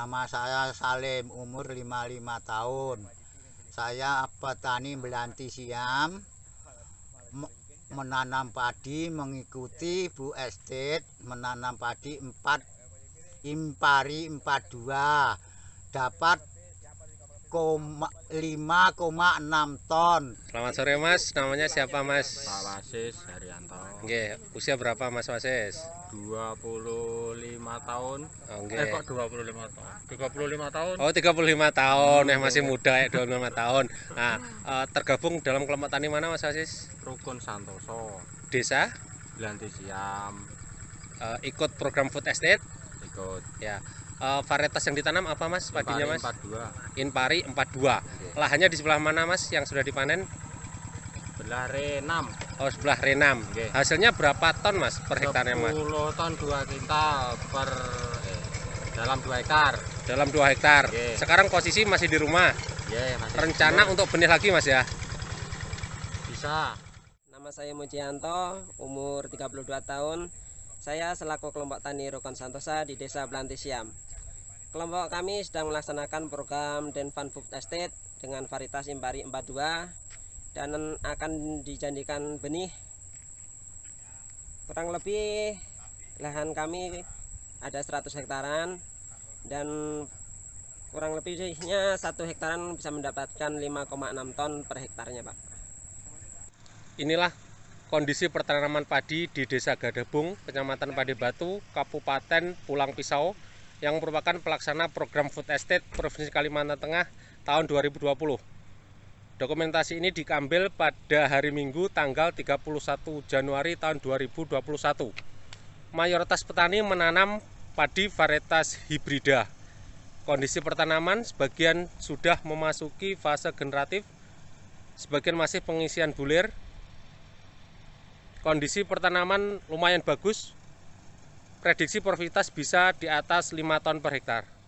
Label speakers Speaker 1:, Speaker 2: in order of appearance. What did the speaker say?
Speaker 1: Nama saya Salim, umur 55 tahun. Saya petani Belanti Siam, menanam padi mengikuti Bu Estet, menanam padi 4 Impari 42. Dapat 5,6 ton. Selamat sore Mas,
Speaker 2: namanya siapa Mas? Pak Wasis Haryanto. Oke. usia berapa Mas Wasis? 25 tahun. Oke. nggih. Eh kok 25 tahun? 35 tahun. Oh, 35 tahun. Eh masih muda ya eh, 25 tahun. Nah, eh, tergabung dalam kelompok tani mana Mas Wasis? Rukun Santoso. Desa? Lantisiam. Eh, ikut program food estate? Ikut. Ya uh, varietas yang ditanam apa mas padinya mas? Inpari 42. Inpari 42. Okay. Lahannya di sebelah mana mas yang sudah dipanen? Sebelah R6 Oh sebelah R6 Okay. Hasilnya berapa ton mas per hektarnya mas? 10 ton 2 kintal per eh, dalam 2 hektar. Dalam 2 hektar. Okay. Sekarang posisi masih di rumah. Yeah, masih Rencana bener. untuk benih lagi mas ya?
Speaker 3: Bisa. Nama saya Mujianto, umur 32 tahun. Saya selaku kelompok tani Rokon Santosa di Desa Blantisiam. Kelompok kami sedang melaksanakan program Denvan Food Estate dengan varietas Impari 42 dan akan dijanjikan benih. Kurang lebih lahan kami ada 100 hektaran dan kurang lebihnya satu hektaran bisa mendapatkan 5,6 ton per hektarnya Pak.
Speaker 2: Inilah kondisi pertanaman padi di Desa Gadebung, Kecamatan Padi Batu, Kabupaten Pulang Pisau yang merupakan pelaksana program food estate Provinsi Kalimantan Tengah tahun 2020. Dokumentasi ini diambil pada hari Minggu tanggal 31 Januari tahun 2021. Mayoritas petani menanam padi varietas hibrida. Kondisi pertanaman sebagian sudah memasuki fase generatif, sebagian masih pengisian bulir, kondisi pertanaman lumayan bagus
Speaker 1: prediksi profitas bisa di atas 5 ton per hektar